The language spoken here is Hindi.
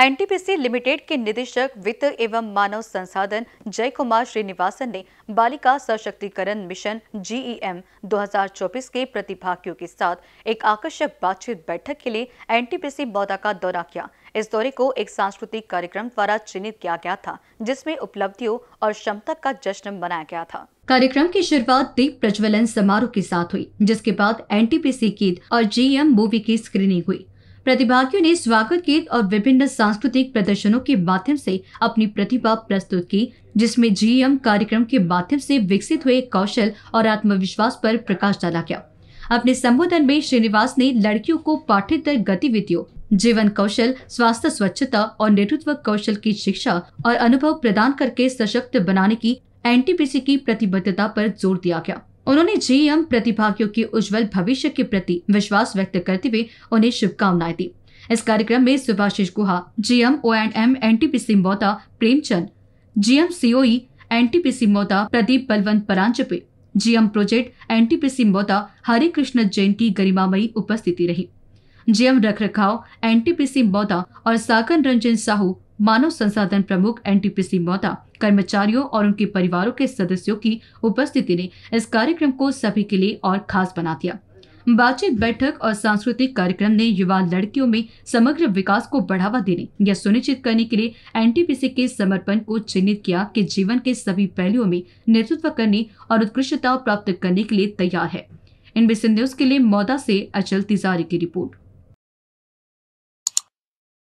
एनटीपीसी लिमिटेड के निदेशक वित्त एवं मानव संसाधन जय कुमार श्रीनिवासन ने बालिका सशक्तिकरण मिशन e जीईएम 2024 के प्रतिभागियों के साथ एक आकर्षक बातचीत बैठक के लिए एनटीपीसी बौदा का दौरा किया इस दौरे को एक सांस्कृतिक कार्यक्रम द्वारा चिन्हित किया गया था जिसमें उपलब्धियों और क्षमता का जश्न मनाया गया था कार्यक्रम की शुरुआत दीप प्रज्वलन समारोह के साथ हुई जिसके बाद एनटीपीसी गीत और जीएम मूवी e की स्क्रीनिंग हुई प्रतिभागियों ने स्वागत गीत और विभिन्न सांस्कृतिक प्रदर्शनों के माध्यम से अपनी प्रतिभा प्रस्तुत की जिसमें जीएम कार्यक्रम के माध्यम से विकसित हुए कौशल और आत्मविश्वास पर प्रकाश डाला गया अपने संबोधन में श्रीनिवास ने लड़कियों को पाठ्यतर गतिविधियों जीवन कौशल स्वास्थ्य स्वच्छता और नेतृत्व कौशल की शिक्षा और अनुभव प्रदान करके सशक्त बनाने की एनटीपीसी की प्रतिबद्धता पर जोर दिया गया उन्होंने जेएम प्रतिभागियों के उज्जवल भविष्य के प्रति विश्वास व्यक्त करते हुए उन्हें शुभकामनाएं दी इस कार्यक्रम में Subhashish Guha GM O and M N T P सिंह Mauda Premchand GM COE N T P सिंह Mauda Pradeep Balwant Paranjpe GM project N T P सिंह मौता हरे कृष्ण जैन की गरिमामयी उपस्थिति रही जीएम रखाव एन टी पी सिंह मौता और साकन रंजन साहू मानव संसाधन प्रमुख एनटीपीसी मौदा कर्मचारियों और उनके परिवारों के सदस्यों की उपस्थिति ने इस कार्यक्रम को सभी के लिए और खास बना दिया बातचीत बैठक और सांस्कृतिक कार्यक्रम ने युवा लड़कियों में समग्र विकास को बढ़ावा देने या सुनिश्चित करने के लिए एनटीपीसी के समर्पण को चिन्हित किया कि जीवन के सभी पहलुओं में नेतृत्व करने और उत्कृष्टता प्राप्त करने के लिए तैयार है इन इनबी न्यूज के लिए मौदा से अचल तिजारी की रिपोर्ट